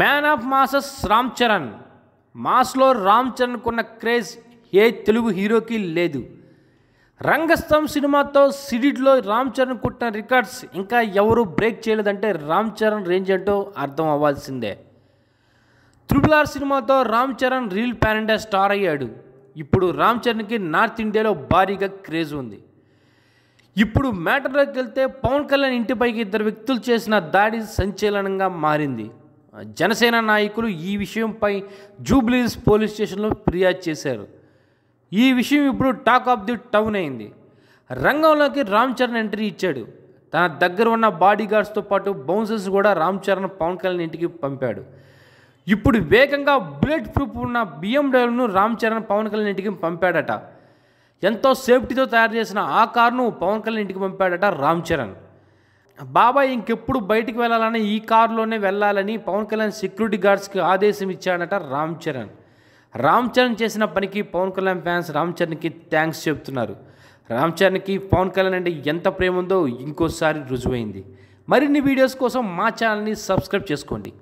man of masses Ram Charan మాస్లో రామ్ చరణ్కున్న craze ఏ తెలుగు హీరోకి లేదు రంగస్థం సినిమాతో సిడిట్లో రామ్ చరణ్ కుట్టిన రికార్డ్స్ ఇంకా ఎవరు బ్రేక్ చేయలేదంటే రామ్ చరణ్ రేంజ్ అంటూ అర్థం అవ్వాల్సిందే త్రిబుల్ ఆర్ సినిమాతో రామ్ చరణ్ రీల్ ప్యారెండా స్టార్ అయ్యాడు ఇప్పుడు రామ్ చరణ్కి నార్త్ ఇండియాలో భారీగా క్రేజ్ ఉంది ఇప్పుడు మ్యాటర్లోకి వెళ్తే పవన్ కళ్యాణ్ ఇంటిపైకి ఇద్దరు వ్యక్తులు చేసిన దాడి సంచలనంగా మారింది జనసేన నాయకులు ఈ విషయంపై జూబ్లీస్ పోలీస్ స్టేషన్లో ఫిర్యాదు చేశారు ఈ విషయం ఇప్పుడు టాక్ ఆఫ్ ది టౌన్ అయింది రంగంలోకి రామ్ చరణ్ ఎంట్రీ ఇచ్చాడు తన దగ్గర ఉన్న బాడీ గార్డ్స్తో పాటు బౌన్సర్స్ కూడా రామ్ చరణ్ పవన్ కళ్యాణ్ ఇంటికి పంపాడు ఇప్పుడు వేగంగా బుల్లెట్ ప్రూఫ్ ఉన్న బిఎండబ్ల్యూను రామ్ చరణ్ పవన్ కళ్యాణ్ ఇంటికి పంపాడట ఎంతో సేఫ్టీతో తయారు చేసిన ఆ కారును పవన్ కళ్యాణ్ ఇంటికి పంపాడట రామ్ చరణ్ బాబాయ్ ఇంకెప్పుడు బయటికి వెళ్ళాలని ఈ కారులోనే వెళ్ళాలని పవన్ కళ్యాణ్ సెక్యూరిటీ గార్డ్స్కి ఆదేశం ఇచ్చాడట రామ్ చరణ్ రామ్ చరణ్ చేసిన పనికి పవన్ కళ్యాణ్ ఫ్యాన్స్ రామ్ చరణ్కి థ్యాంక్స్ చెప్తున్నారు రామ్ చరణ్కి పవన్ కళ్యాణ్ అంటే ఎంత ప్రేమ ఉందో ఇంకోసారి రుజువైంది మరిన్ని వీడియోస్ కోసం మా ఛానల్ని సబ్స్క్రైబ్ చేసుకోండి